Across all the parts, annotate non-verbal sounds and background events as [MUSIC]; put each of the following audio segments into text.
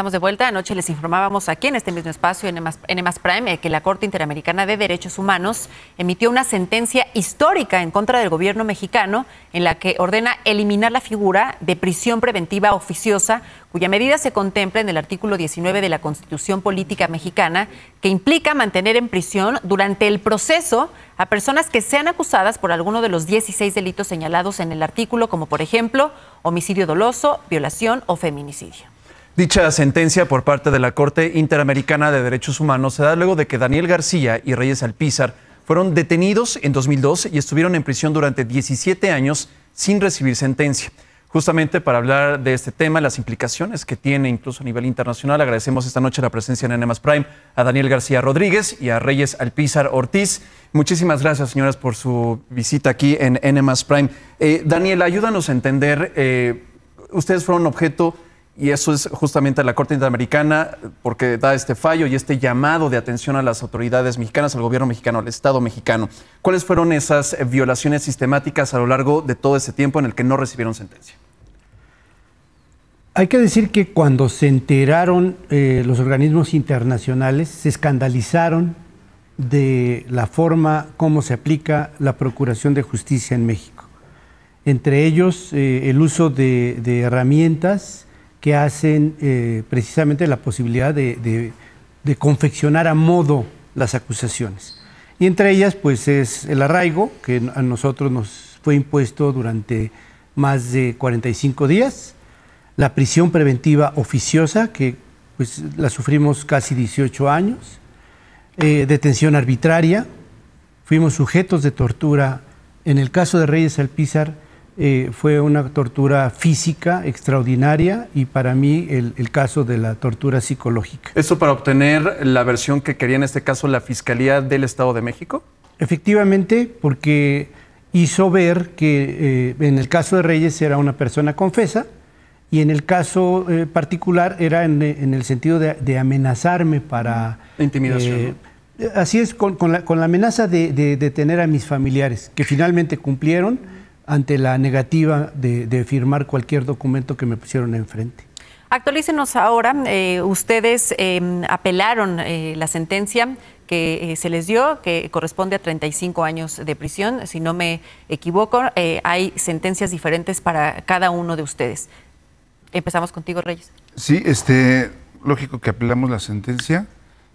Estamos de vuelta. Anoche les informábamos aquí en este mismo espacio, en EMAS Prime, eh, que la Corte Interamericana de Derechos Humanos emitió una sentencia histórica en contra del gobierno mexicano en la que ordena eliminar la figura de prisión preventiva oficiosa, cuya medida se contempla en el artículo 19 de la Constitución Política Mexicana, que implica mantener en prisión durante el proceso a personas que sean acusadas por alguno de los 16 delitos señalados en el artículo, como por ejemplo homicidio doloso, violación o feminicidio. Dicha sentencia por parte de la Corte Interamericana de Derechos Humanos se da luego de que Daniel García y Reyes Alpizar fueron detenidos en 2002 y estuvieron en prisión durante 17 años sin recibir sentencia. Justamente para hablar de este tema, las implicaciones que tiene incluso a nivel internacional, agradecemos esta noche la presencia en Enemas Prime a Daniel García Rodríguez y a Reyes Alpizar Ortiz. Muchísimas gracias, señoras, por su visita aquí en NMAS Prime. Eh, Daniel, ayúdanos a entender, eh, ustedes fueron objeto y eso es justamente la Corte Interamericana porque da este fallo y este llamado de atención a las autoridades mexicanas, al gobierno mexicano, al Estado mexicano. ¿Cuáles fueron esas eh, violaciones sistemáticas a lo largo de todo ese tiempo en el que no recibieron sentencia? Hay que decir que cuando se enteraron eh, los organismos internacionales, se escandalizaron de la forma como se aplica la Procuración de Justicia en México. Entre ellos, eh, el uso de, de herramientas que hacen eh, precisamente la posibilidad de, confeccionar a modo las acusaciones. Y entre ellas, pues es el arraigo, que a nosotros nos fue impuesto durante más de 45 días, la prisión preventiva oficiosa, que pues la sufrimos casi 18 años, eh, detención arbitraria, fuimos sujetos de tortura. En el caso de Reyes Alpizar, eh, fue una tortura física extraordinaria y para mí el, caso de la tortura psicológica. ¿Eso para obtener la versión que quería en este caso la Fiscalía del Estado de México? Efectivamente, porque hizo ver que eh, en el caso de Reyes era una persona confesa y en el caso eh, particular era en, el sentido de, amenazarme para... Intimidación. Así es, con, la, amenaza de detener a mis familiares, que finalmente cumplieron ante la negativa de, firmar cualquier documento que me pusieron enfrente. Actualícenos ahora, eh, ustedes eh, apelaron eh, la sentencia que se les dio, que corresponde a 35 años de prisión, si no me equivoco, hay sentencias diferentes para cada uno de ustedes. Empezamos contigo, Reyes. Sí, este, lógico que apelamos la sentencia,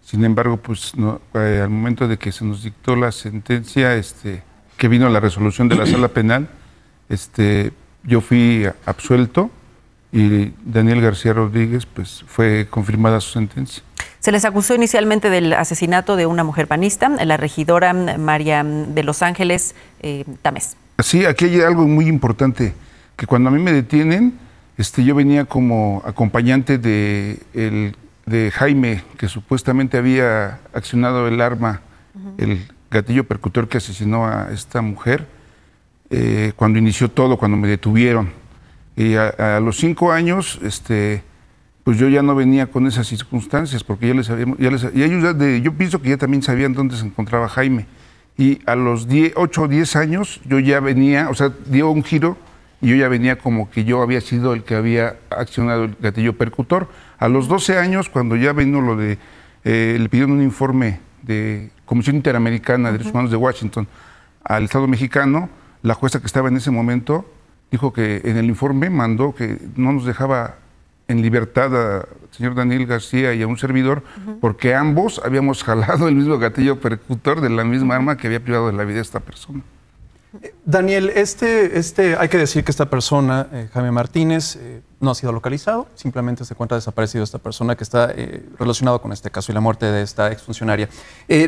sin embargo, pues no, al momento de que se nos dictó la sentencia, este, que vino la resolución de la sala penal, este, yo fui absuelto y Daniel García Rodríguez pues, fue confirmada su sentencia. Se les acusó inicialmente del asesinato de una mujer panista, la regidora María de Los Ángeles eh, Tamés. Sí, aquí hay algo muy importante, que cuando a mí me detienen, este, yo venía como acompañante de, el, de Jaime, que supuestamente había accionado el arma, el gatillo percutor que asesinó a esta mujer eh, cuando inició todo, cuando me detuvieron. Y a, los cinco años, este, pues yo ya no venía con esas circunstancias, porque ya les habíamos, les, y de, yo pienso que ya también sabían dónde se encontraba Jaime. Y a los ocho o diez años yo ya venía, o sea, dio un giro y yo ya venía como que yo había sido el que había accionado el gatillo percutor. A los doce años, cuando ya vino lo de, eh, le pidieron un informe de Comisión Interamericana de Derechos Humanos de Washington al Estado mexicano, la jueza que estaba en ese momento dijo que en el informe mandó que no nos dejaba en libertad al señor Daniel García y a un servidor, porque ambos habíamos [LAUGHS] jalado el mismo gatillo percutor de la misma arma que había privado de la vida a esta persona. Daniel, este, este, hay que decir que esta persona, eh, Jaime Martínez, eh, no ha sido localizado, simplemente se cuenta desaparecido esta persona que está eh, relacionado relacionada con este caso y la muerte de esta exfuncionaria.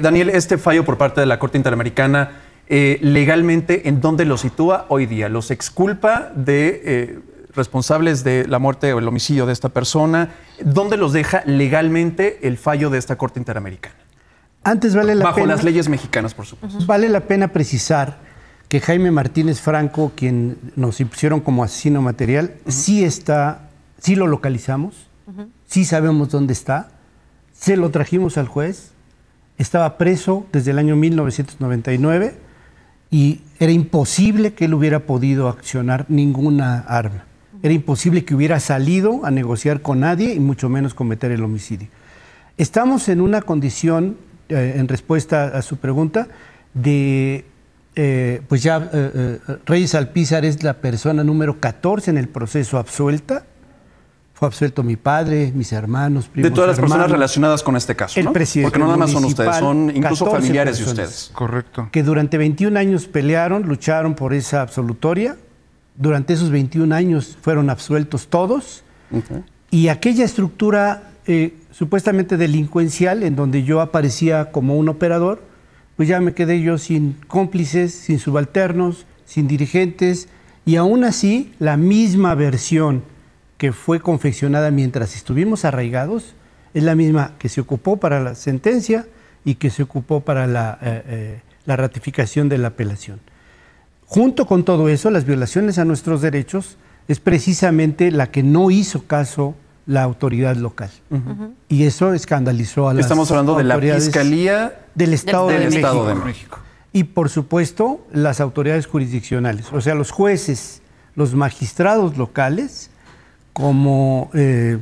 Daniel, este fallo por parte de la Corte Interamericana, legalmente, ¿en dónde lo sitúa hoy día? ¿Los exculpa de responsables de la muerte o el homicidio de esta persona? ¿Dónde los deja legalmente el fallo de esta Corte Interamericana? Antes vale la Bajo las leyes mexicanas, por supuesto. Vale la pena precisar que Jaime Martínez Franco, quien nos impusieron como asesino material, sí está, sí lo localizamos, sí sabemos dónde está, se lo trajimos al juez, estaba preso desde el año 1999 y era imposible que él hubiera podido accionar ninguna arma. Era imposible que hubiera salido a negociar con nadie y mucho menos cometer el homicidio. Estamos en una condición, eh, en respuesta a su pregunta, de eh, pues ya eh, eh, Reyes Alpizar es la persona número 14 en el proceso absuelta. Fue absuelto mi padre, mis hermanos, primos De todas las personas relacionadas con este caso, ¿no? Porque no nada más son ustedes, son incluso familiares de ustedes. Correcto. Que durante 21 años pelearon, lucharon por esa absolutoria. Durante esos 21 años fueron absueltos todos. Y aquella estructura supuestamente delincuencial en donde yo aparecía como un operador, pues ya me quedé yo sin cómplices, sin subalternos, sin dirigentes, y aún así la misma versión que fue confeccionada mientras estuvimos arraigados es la misma que se ocupó para la sentencia y que se ocupó para la, eh, eh, ratificación de la apelación. Junto con todo eso, las violaciones a nuestros derechos es precisamente la que no hizo caso la autoridad local. Y eso escandalizó a las Estamos hablando de la Fiscalía del Estado, de, México. Y por supuesto, las autoridades jurisdiccionales, o sea, los jueces, los magistrados locales, como eh,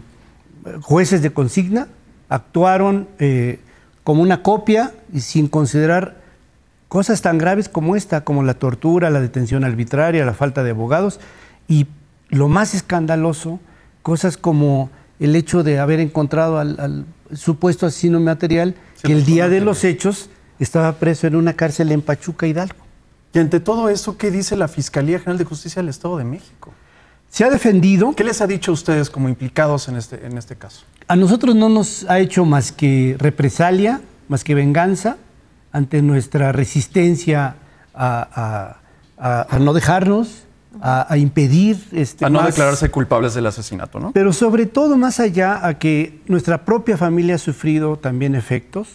jueces de consigna, actuaron eh, como una copia y sin considerar cosas tan graves como esta, como la tortura, la detención arbitraria, la falta de abogados. Y lo más escandaloso cosas como el hecho de haber encontrado al, supuesto asesino material que el día de los hechos estaba preso en una cárcel en Pachuca Hidalgo. Y ante todo eso, ¿qué dice la Fiscalía General de Justicia del Estado de México? Se ha defendido. ¿Qué les ha dicho a ustedes como implicados en este, en este caso? A nosotros no nos ha hecho más que represalia, más que venganza ante nuestra resistencia a no dejarnos, a, impedir... Este, a no declararse culpables del asesinato, ¿no? Pero sobre todo más allá a que nuestra propia familia ha sufrido también efectos,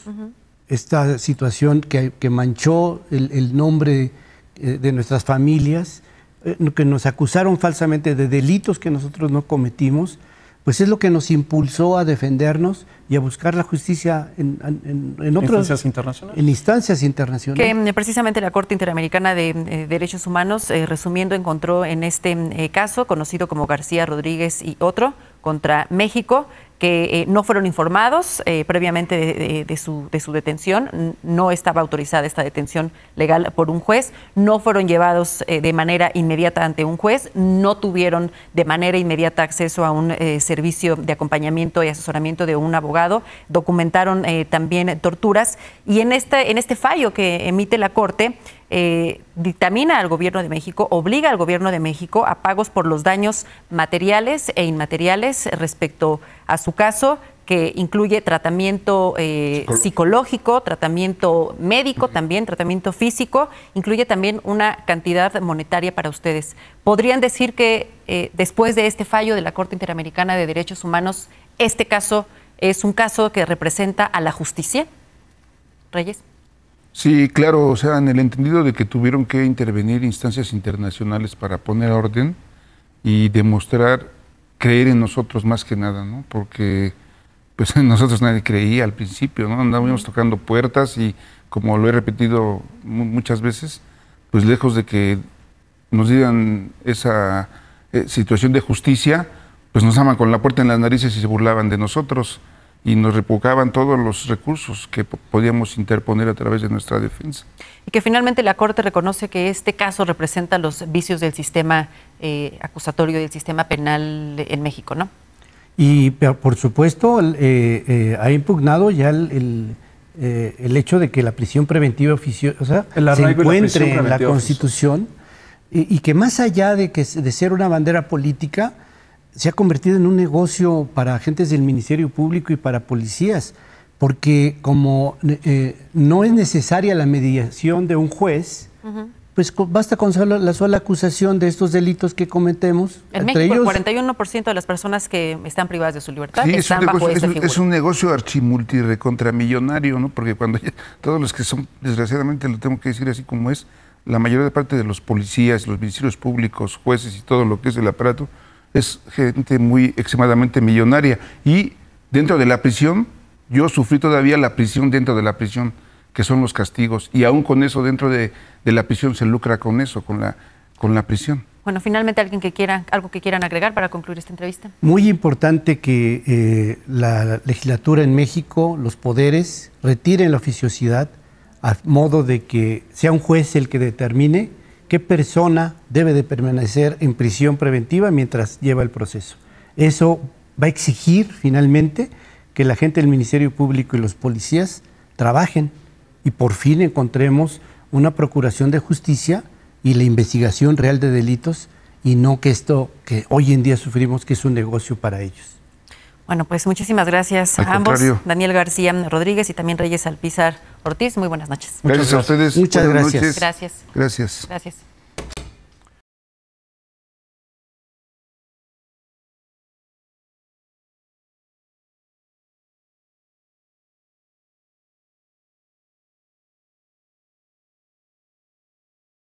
esta situación que, manchó el, nombre eh, de nuestras familias, eh, que nos acusaron falsamente de delitos que nosotros no cometimos, pues es lo que nos impulsó a defendernos y a buscar la justicia en, en, en instancias internacionales. En instancias internacionales. Que mm, precisamente la Corte Interamericana de eh, Derechos Humanos, eh, resumiendo, encontró en este mm, eh, caso, conocido como García Rodríguez y otro, contra México, que eh, no fueron informados eh, previamente de, su, de, su, detención, no estaba autorizada esta detención legal por un juez, no fueron llevados eh, de manera inmediata ante un juez, no tuvieron de manera inmediata acceso a un servicio de acompañamiento y asesoramiento de un abogado, documentaron también torturas y en este, en este fallo que emite la Corte, eh, dictamina al gobierno de México, obliga al gobierno de México a pagos por los daños materiales e inmateriales respecto a su caso que incluye tratamiento eh, psicológico, tratamiento médico también, tratamiento físico, incluye también una cantidad monetaria para ustedes. ¿Podrían decir que eh, después de este fallo de la Corte Interamericana de Derechos Humanos, este caso es un caso que representa a la justicia? Reyes. Sí, claro, o sea, en el entendido de que tuvieron que intervenir instancias internacionales para poner orden y demostrar creer en nosotros más que nada, ¿no? Porque pues en nosotros nadie creía al principio, ¿no? Andábamos tocando puertas y como lo he repetido muchas veces, pues lejos de que nos dieran esa eh, situación de justicia, pues nos aman con la puerta en las narices y se burlaban de nosotros y nos repugaban todos los recursos que podíamos interponer a través de nuestra defensa. Y que finalmente la Corte reconoce que este caso representa los vicios del sistema eh, acusatorio y del sistema penal en México, ¿no? Y por supuesto eh, eh, ha impugnado ya el, el, hecho de que la prisión preventiva oficiosa se encuentre en la Constitución y, y, que más allá de, que, de ser una bandera política, se ha convertido en un negocio para agentes del Ministerio Público y para policías, porque como eh, no es necesaria la mediación de un juez, pues basta con la sola acusación de estos delitos que cometemos. En México, el 41% de las personas que están privadas de su libertad están es bajo negocio, esta es, figura. es un negocio archimulti recontramillonario, ¿no? Porque cuando todos los que son, desgraciadamente lo tengo que decir así como es, la mayoría de parte de los policías, los ministerios públicos, jueces y todo lo que es el aparato, es gente muy extremadamente millonaria. Y dentro de la prisión, yo sufrí todavía la prisión dentro de la prisión, que son los castigos. Y aún con eso, dentro de, la prisión se lucra con eso, con la, con la prisión. Bueno, finalmente alguien que quiera, algo que quieran agregar para concluir esta entrevista. Muy importante que eh, la legislatura en México, los poderes, retiren la oficiosidad a modo de que sea un juez el que determine qué persona debe de permanecer en prisión preventiva mientras lleva el proceso. Eso va a exigir finalmente que la gente del Ministerio Público y los policías trabajen y por fin encontremos una procuración de justicia y la investigación real de delitos y no que esto que hoy en día sufrimos que es un negocio para ellos. Bueno, pues muchísimas gracias a ambos, Daniel García Rodríguez y también Reyes Alpizar. Ortiz, muy buenas noches. Gracias, a ustedes. Muchas gracias. Gracias. Gracias. Gracias.